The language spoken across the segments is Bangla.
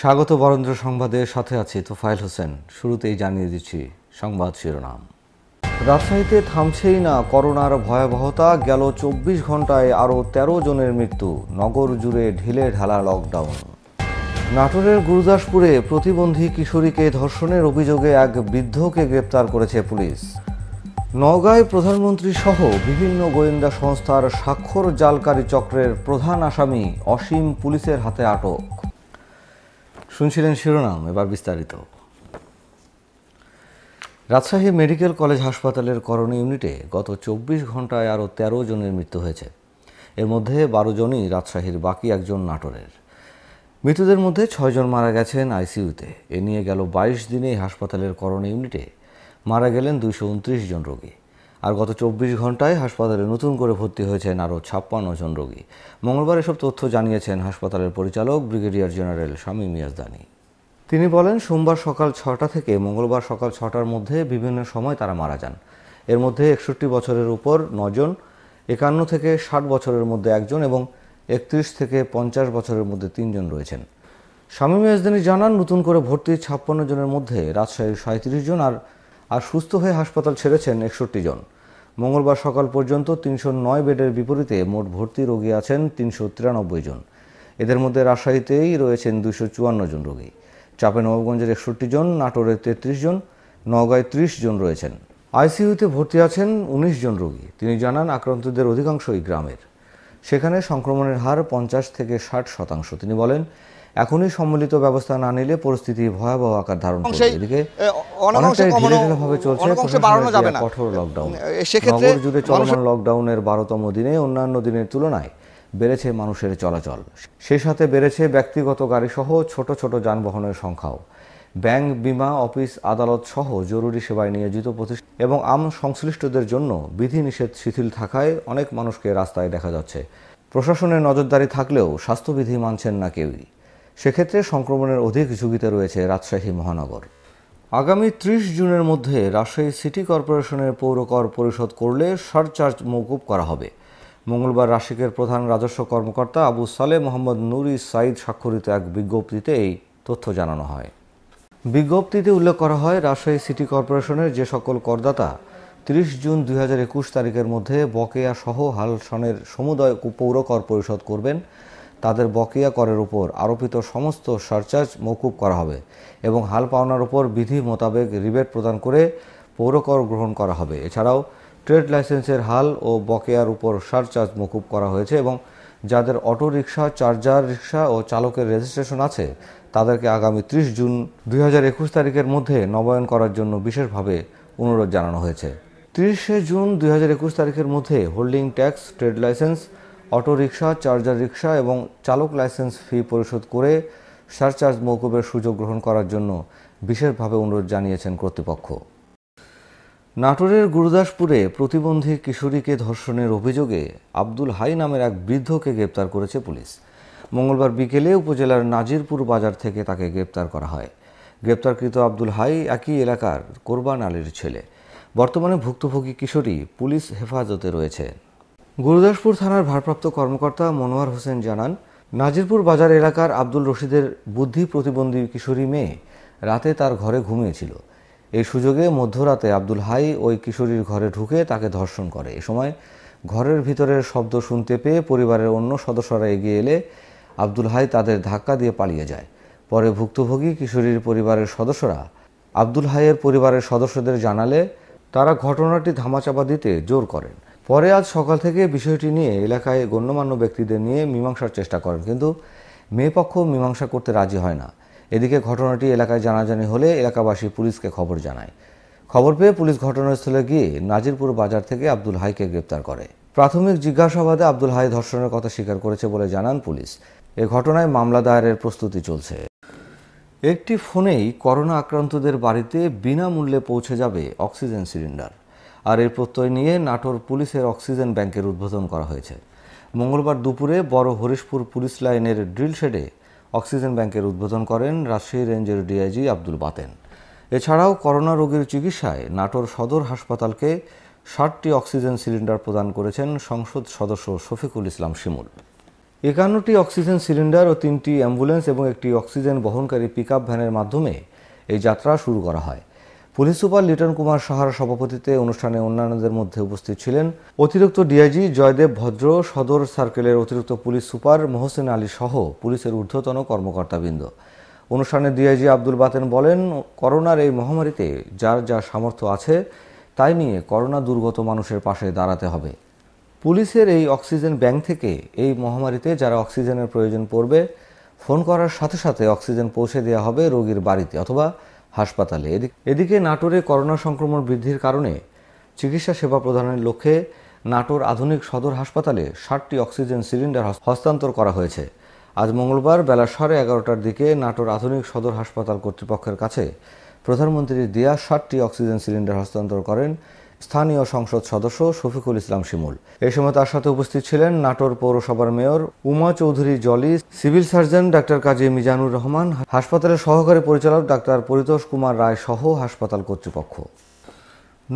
স্বাগত বরেন্দ্র সংবাদে সাথে আছি তোফাইল হোসেন শুরুতেই জানিয়ে দিচ্ছি সংবাদ শিরোনাম রাজশাহীতে থামছেই না করোনার ভয়াবহতা গেল চব্বিশ ঘন্টায় আরও ১৩ জনের মৃত্যু নগর জুড়ে ঢিলে ঢালা লকডাউন নাটোরের গুরুদাসপুরে প্রতিবন্ধী কিশোরীকে ধর্ষণের অভিযোগে এক বৃদ্ধকে গ্রেপ্তার করেছে পুলিশ নওগাঁয় প্রধানমন্ত্রী সহ বিভিন্ন গোয়েন্দা সংস্থার স্বাক্ষর জালকারী চক্রের প্রধান আসামি অসীম পুলিশের হাতে আটক শুনছিলেন শিরোনাম এবার বিস্তারিত রাজশাহী মেডিকেল কলেজ হাসপাতালের করোনা ইউনিটে গত চব্বিশ ঘন্টায় আরও তেরো জনের মৃত্যু হয়েছে এর মধ্যে বারো জনই রাজশাহীর বাকি একজন নাটোরের মৃতদের মধ্যে ছয়জন মারা গেছেন আইসিইউতে এ নিয়ে গেল বাইশ দিনে হাসপাতালের করোনা ইউনিটে মারা গেলেন দুইশো জন রোগী আর গত চব্বিশ ঘন্টায় হাসপাতালে নতুন করে ভর্তি হয়েছেন আরও ছাপ্পান্ন জন রোগী মঙ্গলবার এসব তথ্য জানিয়েছেন হাসপাতালের পরিচালক ব্রিগেডিয়ার জেনারেল স্বামী মিয়াজদানি তিনি বলেন সোমবার সকাল ছটা থেকে মঙ্গলবার সকাল ছটার মধ্যে বিভিন্ন সময় তারা মারা যান এর মধ্যে একষট্টি বছরের উপর নজন একান্ন থেকে ষাট বছরের মধ্যে একজন এবং একত্রিশ থেকে পঞ্চাশ বছরের মধ্যে তিনজন রয়েছেন স্বামী মেয়াজদানি জানান নতুন করে ভর্তি ছাপ্পান্ন জনের মধ্যে রাজশাহীর সাঁত্রিশ জন আর আর সুস্থ হয়ে হাসপাতাল ছেড়েছেন একষট্টি জন মঙ্গলবার সকাল পর্যন্ত তিনশো নয় বেডের বিপরীতে মোট ভর্তি রোগী আছেন তিনশো তিরানব্বই জন এদের মধ্যে রাজশাহীতেই রয়েছেন দুশো চুয়ান্ন জন রোগী চাপে নবাবগঞ্জের একষট্টি জন নাটোরে তেত্রিশ জন নওগাঁয় ত্রিশ জন রয়েছেন আইসিইউতে ভর্তি আছেন উনিশ জন রোগী তিনি জানান আক্রান্তদের অধিকাংশই গ্রামের সেখানে সংক্রমণের হার পঞ্চাশ থেকে ষাট শতাংশ তিনি বলেন এখনই সম্মিলিত ব্যবস্থা না নিলে পরিস্থিতি ভয়াবহ আকার ধারণ করবে চলমান লকডাউনের বারোতম দিনে অন্যান্য দিনের তুলনায় বেড়েছে মানুষের চলাচল বেড়েছে ব্যক্তিগত ছোট ছোট যানবাহনের সংখ্যাও ব্যাংক অফিস আদালত সহ জরুরি সেবায় নিয়োজিত প্রতিষ্ঠান এবং আম সংশ্লিষ্টদের জন্য বিধিনিষেধ শিথিল থাকায় অনেক মানুষকে রাস্তায় দেখা যাচ্ছে প্রশাসনের নজরদারি থাকলেও স্বাস্থ্যবিধি মানছেন না কেউই সেক্ষেত্রে সংক্রমণের অধিক ঝুঁকিতে রয়েছে রাজশাহী মহানগর আগামী ত্রিশ জুনের মধ্যে রাজশাহী সিটি কর্পোরেশনের পৌরকর পরিশোধ করলে সরচার্জ মৌকুব করা হবে মঙ্গলবার রাশিকের প্রধান রাজস্ব কর্মকর্তা আবু সালে মোহাম্মদ নুরি সাইদ স্বাক্ষরিত এক বিজ্ঞপ্তিতে এই তথ্য জানানো হয় বিজ্ঞপ্তিতে উল্লেখ করা হয় রাজশাহী সিটি কর্পোরেশনের যে সকল করদাতা তিরিশ জুন দুই হাজার একুশ তারিখের মধ্যে বকেয়া সহ হালসনের সমুদয় পৌর কর পরিশোধ করবেন তাদের বকেয়া করের উপর আরোপিত সমস্ত সারচার্জ মৌকুব করা হবে এবং হাল পাওনার উপর বিধি মোতাবেক রিবেট প্রদান করে পৌরকর গ্রহণ করা হবে এছাড়াও ট্রেড লাইসেন্সের হাল ও বকেয়ার উপর সারচার্জ মকুব করা হয়েছে এবং যাদের অটো রিক্সা চার্জার রিক্সা ও চালকের রেজিস্ট্রেশন আছে তাদেরকে আগামী ত্রিশ জুন দুই তারিখের মধ্যে নবায়ন করার জন্য বিশেষভাবে অনুরোধ জানানো হয়েছে তিরিশে জুন দুই তারিখের মধ্যে হোল্ডিং ট্যাক্স ট্রেড লাইসেন্স অটোরিকশা চার্জার রিক্সা এবং চালক লাইসেন্স ফি পরিশোধ করে সারচার্জ মৌকুবের সুযোগ গ্রহণ করার জন্য বিশেষভাবে অনুরোধ জানিয়েছেন কর্তৃপক্ষ নাটোরের গুরুদাসপুরে প্রতিবন্ধী কিশোরীকে ধর্ষণের অভিযোগে আব্দুল হাই নামের এক বৃদ্ধকে গ্রেপ্তার করেছে পুলিশ মঙ্গলবার বিকেলে উপজেলার নাজিরপুর বাজার থেকে তাকে গ্রেপ্তার করা হয় গ্রেপ্তারকৃত আব্দুল হাই একই এলাকার কোরবান আলীর ছেলে বর্তমানে ভুক্তভোগী কিশোরী পুলিশ হেফাজতে রয়েছে গুরুদাসপুর থানার ভারপ্রাপ্ত কর্মকর্তা মনোয়ার হোসেন জানান নাজিরপুর বাজার এলাকার আব্দুল রশিদের বুদ্ধি প্রতিবন্ধী কিশোরী মেয়ে রাতে তার ঘরে ঘুমিয়েছিল এই সুযোগে মধ্যরাতে আব্দুল হাই ওই কিশোরীর ঘরে ঢুকে তাকে ধর্ষণ করে এ সময় ঘরের ভিতরের শব্দ শুনতে পেয়ে পরিবারের অন্য সদস্যরা এগিয়ে এলে আব্দুল হাই তাদের ধাক্কা দিয়ে পালিয়ে যায় পরে ভুক্তভোগী কিশোরীর পরিবারের সদস্যরা আব্দুল হাইয়ের পরিবারের সদস্যদের জানালে তারা ঘটনাটি ধামাচাপা দিতে জোর করেন পরে আজ সকাল থেকে বিষয়টি নিয়ে এলাকায় গণ্যমান্য ব্যক্তিদের নিয়ে মীমাংসার চেষ্টা করেন কিন্তু মেয়ে পক্ষ মীমাংসা করতে রাজি হয় না এদিকে ঘটনাটি এলাকায় জানাজানি হলে এলাকাবাসী পুলিশকে খবর জানায় খবর পেয়ে পুলিশ ঘটনাস্থলে গিয়ে নাজিরপুর বাজার থেকে আব্দুল হাইকে গ্রেপ্তার করে প্রাথমিক জিজ্ঞাসাবাদে আব্দুল হাই ধর্ষণের কথা স্বীকার করেছে বলে জানান পুলিশ এ ঘটনায় মামলা দায়েরের প্রস্তুতি চলছে একটি ফোনেই করোনা আক্রান্তদের বাড়িতে বিনামূল্যে পৌঁছে যাবে অক্সিজেন সিলিন্ডার আর এর প্রত্যয় নিয়ে নাটোর পুলিশের অক্সিজেন ব্যাংকের উদ্বোধন করা হয়েছে মঙ্গলবার দুপুরে বড় হরিশপুর পুলিশ লাইনের ড্রিল শেডে অক্সিজেন ব্যাংকের উদ্বোধন করেন রাজশাহী রেঞ্জের ডিআইজি আব্দুল বাতেন এছাড়াও করোনা রোগীর চিকিৎসায় নাটোর সদর হাসপাতালকে ষাটটি অক্সিজেন সিলিন্ডার প্রদান করেছেন সংসদ সদস্য শফিকুল ইসলাম শিমুল একান্নটি অক্সিজেন সিলিন্ডার ও তিনটি অ্যাম্বুলেন্স এবং একটি অক্সিজেন বহনকারী পিক ভ্যানের মাধ্যমে এই যাত্রা শুরু করা হয় পুলিশ সুপার লিটন কুমার সাহার সভাপতিত্বে অনুষ্ঠানে অন্যান্যদের মধ্যে উপস্থিত ছিলেন অতিরিক্ত ডিআইজি জয়দেব ভদ্র সদর সার্কেলের অতিরিক্ত পুলিশ সুপার মোহসেন আলী সহ পুলিশের ঊর্ধ্বতন কর্মকর্তাবৃন্দ অনুষ্ঠানে ডিআইজি আব্দুল বাতেন বলেন করোনার এই মহামারীতে যার যা সামর্থ্য আছে তাই নিয়ে করোনা দুর্গত মানুষের পাশে দাঁড়াতে হবে পুলিশের এই অক্সিজেন ব্যাংক থেকে এই মহামারীতে যারা অক্সিজেনের প্রয়োজন পড়বে ফোন করার সাথে সাথে অক্সিজেন পৌঁছে দেওয়া হবে রোগীর বাড়িতে অথবা হাসপাতালে এদিকে নাটোরে করোনা সংক্রমণ বৃদ্ধির কারণে চিকিৎসা সেবা প্রদানের লক্ষ্যে নাটোর আধুনিক সদর হাসপাতালে ষাটটি অক্সিজেন সিলিন্ডার হস্তান্তর করা হয়েছে আজ মঙ্গলবার বেলা সাড়ে এগারোটার দিকে নাটোর আধুনিক সদর হাসপাতাল কর্তৃপক্ষের কাছে প্রধানমন্ত্রী দেয়া ষাটটি অক্সিজেন সিলিন্ডার হস্তান্তর করেন স্থানীয় সংসদ সদস্য শফিকুল ইসলাম শিমুল এই সময় তার সাথে উপস্থিত ছিলেন নাটোর পৌরসভার mayor Uma Chowdhury Jolly civil surgeon doctor Kazi Mizanur Rahman হাসপাতালের সহকারী পরিচালক ডাক্তার পরিতোষ কুমার রায় সহ হাসপাতাল কর্তৃপক্ষ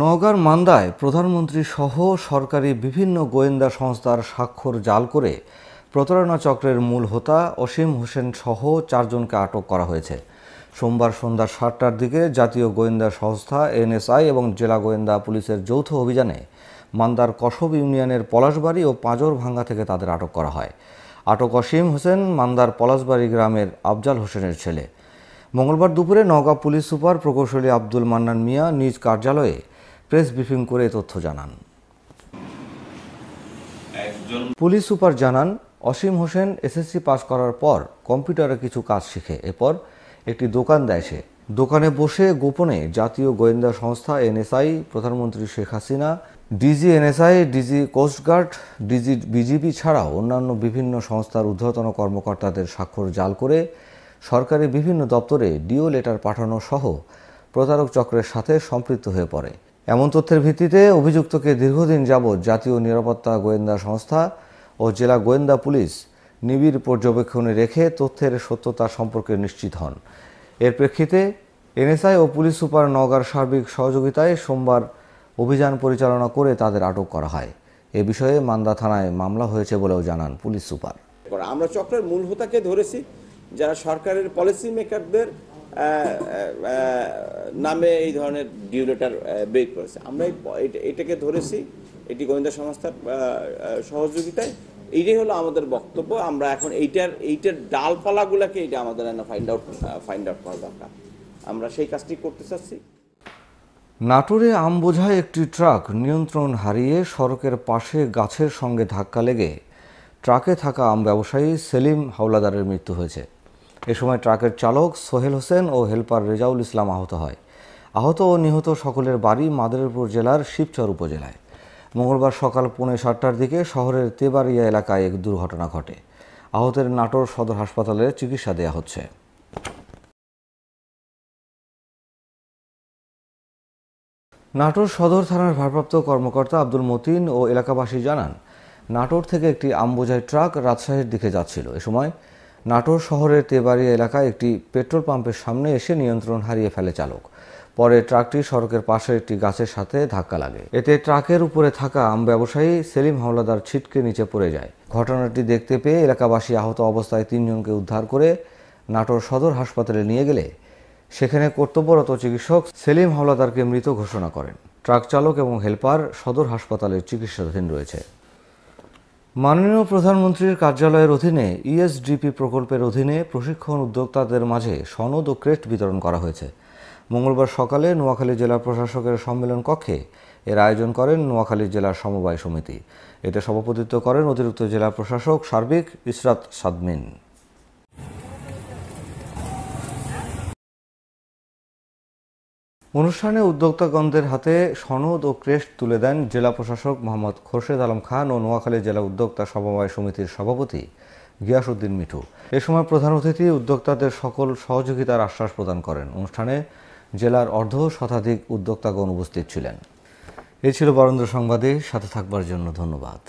নওগাঁর মান্দায় প্রধানমন্ত্রী সহ সরকারি বিভিন্ন গোয়েন্দা সংস্থার স্বাক্ষর জাল করে প্রতারণা চক্রের মূল হোতা অসীম হোসেন সহ চারজনকে আটক করা হয়েছে সোমবার সন্ধ্যা সাতটার দিকে জাতীয় গোয়েন্দা সংস্থা এনএসআই এবং জেলা গোয়েন্দা পুলিশের যৌথ অভিযানে মান্দার কসব ইউনিয়নের পলাশবাড়ি ও পাঁজর ভাঙ্গা থেকে তাদের আটক করা হয় আটক অসীম হোসেন মান্দার পলাশবাড়ি গ্রামের আফজাল হোসেনের ছেলে মঙ্গলবার দুপুরে নওগাঁ পুলিশ সুপার প্রকৌশলী আব্দুল মান্নান মিয়া নিজ কার্যালয়ে প্রেস ব্রিফিং করে তথ্য জানান পুলিশ সুপার জানান অসীম হোসেন এসএসসি পাস করার পর কম্পিউটারে কিছু কাজ শিখে এরপর একটি দোকান দেয় সে দোকানে বসে গোপনে জাতীয় গোয়েন্দা সংস্থা এনএসআই প্রধানমন্ত্রী Sheikh Hasina DG NSI DG coast guard DG BGB ছাড়াও অন্যান্য বিভিন্ন সংস্থার ঊর্ধ্বতন কর্মকর্তাদের স্বাক্ষর জাল করে সরকারি বিভিন্ন দপ্তরে ডিও লেটার পাঠানো সহ প্রতারক চক্রের সাথে সম্পৃক্ত হয়ে পড়ে এমন তথ্যের ভিত্তিতে অভিযুক্তকে দীর্ঘদিন যাবৎ জাতীয় নিরাপত্তা গোয়েন্দা সংস্থা ও জেলা গোয়েন্দা পুলিশ নিবিড় পর্যবেক্ষণে রেখে তথ্যের সত্যতা সম্পর্কে নিশ্চিত হন এর প্রেক্ষিতে এনএসআই ও পুলিশ সুপার নগার সার্বিক সহযোগিতায় সোমবার অভিযান পরিচালনা করে তাদের আটক করা হয় এ বিষয়ে মান্দা থানায় মামলা হয়েছে বলেও জানান পুলিশ সুপার আমরা চক্রের মূল হোতাকে ধরেছি যারা সরকারের পলিসি মেকারদের নামে এই ধরনের ডিউলেটার বের করেছে আমরা এটাকে ধরেছি এটি গোয়েন্দা সংস্থার সহযোগিতায় এইটাই হলো আমাদের বক্তব্য আমরা এখন এইটার এইটার ডালপালাগুলোকে এটা আমাদের ফাইন্ড আউট ফাইন্ড আউট করা দরকার আমরা সেই কাজটি করতে চাচ্ছি নাটোরে আম বোঝায় একটি ট্রাক নিয়ন্ত্রণ হারিয়ে সড়কের পাশে গাছের সঙ্গে ধাক্কা লেগে ট্রাকে থাকা আম ব্যবসায়ী সেলিম হাওলাদারের মৃত্যু হয়েছে এ সময় ট্রাকের চালক সোহেল হোসেন ও হেলপার রেজাউল ইসলাম আহত হয় আহত ও নিহত সকলের বাড়ি মাদারীপুর জেলার শিবচর উপজেলায় মঙ্গলবার সকাল পৌনে সাতটার দিকে শহরের তেবারিয়া এলাকায় এক দুর্ঘটনা ঘটে আহতের নাটোর সদর হাসপাতালে চিকিৎসা দেয়া হচ্ছে নাটোর সদর থানার ভারপ্রাপ্ত কর্মকর্তা আব্দুল মতিন ও এলাকাবাসী জানান নাটোর থেকে একটি আমবোঝাই ট্রাক রাজশাহীর দিকে যাচ্ছিল এ সময় নাটোর শহরের তেবারিয়া এলাকায় একটি পেট্রোল পাম্পের সামনে এসে নিয়ন্ত্রণ হারিয়ে ফেলে চালক পরে ট্রাকটি সড়কের পাশের একটি গাছের সাথে ধাক্কা লাগে এতে ট্রাকের উপরে থাকা আম ব্যবসায়ী সেলিম হাওলাদার ছিটকে নিচে পড়ে যায় ঘটনাটি দেখতে পেয়ে এলাকাবাসী আহত অবস্থায় তিনজনকে উদ্ধার করে নাটোর সদর হাসপাতালে নিয়ে গেলে সেখানে কর্তব্যরত চিকিৎসক সেলিম হাওলাদারকে মৃত ঘোষণা করেন ট্রাক চালক এবং হেলপার সদর হাসপাতালের চিকিৎসাধীন রয়েছে মাননীয় প্রধানমন্ত্রীর কার্যালয়ের অধীনে ইএসডিপি প্রকল্পের অধীনে প্রশিক্ষণ উদ্যোক্তাদের মাঝে সনদ ও ক্রেস্ট বিতরণ করা হয়েছে মঙ্গলবার সকালে নোয়াখালী জেলা প্রশাসকের সম্মেলন কক্ষে এর আয়োজন করেন নোয়াখালী জেলার সমবায় সমিতি এতে সভাপতিত্ব করেন অতিরিক্ত জেলা প্রশাসক সার্বিক ইসরাত সাদমিন অনুষ্ঠানে উদ্যোক্তাগণদের হাতে সনদ ও ক্রেস্ট তুলে দেন জেলা প্রশাসক মোহাম্মদ খোরশেদ আলম খান ও নোয়াখালী জেলা উদ্যোক্তা সমবায় সমিতির সভাপতি গিয়াসুদ্দিন মিঠু এ সময় প্রধান অতিথি উদ্যোক্তাদের সকল সহযোগিতার আশ্বাস প্রদান করেন অনুষ্ঠানে জেলার অর্ধ শতাধিক উদ্যোক্তাগণ উপস্থিত ছিলেন এ ছিল বরেন্দ্র সংবাদে সাথে থাকবার জন্য ধন্যবাদ